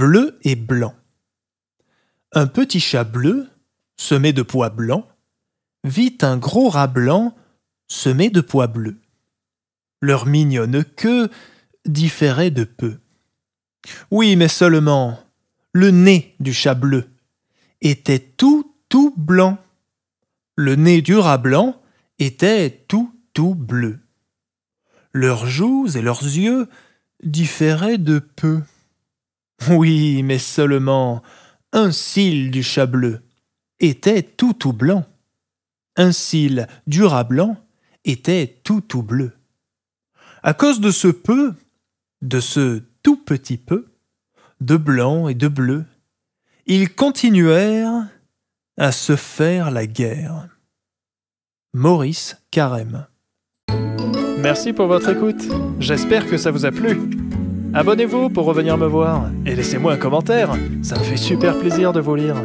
bleu et blanc. Un petit chat bleu, semé de pois blancs, vit un gros rat blanc semé de pois bleus. Leur mignonne queue différait de peu. Oui, mais seulement le nez du chat bleu était tout, tout blanc. Le nez du rat blanc était tout, tout bleu. Leurs joues et leurs yeux différaient de peu. Oui, mais seulement un cil du chat bleu était tout tout blanc. Un cil du rat blanc était tout tout bleu. À cause de ce peu, de ce tout petit peu, de blanc et de bleu, ils continuèrent à se faire la guerre. Maurice Carême. Merci pour votre écoute. J'espère que ça vous a plu. Abonnez-vous pour revenir me voir et laissez-moi un commentaire, ça me fait super plaisir de vous lire.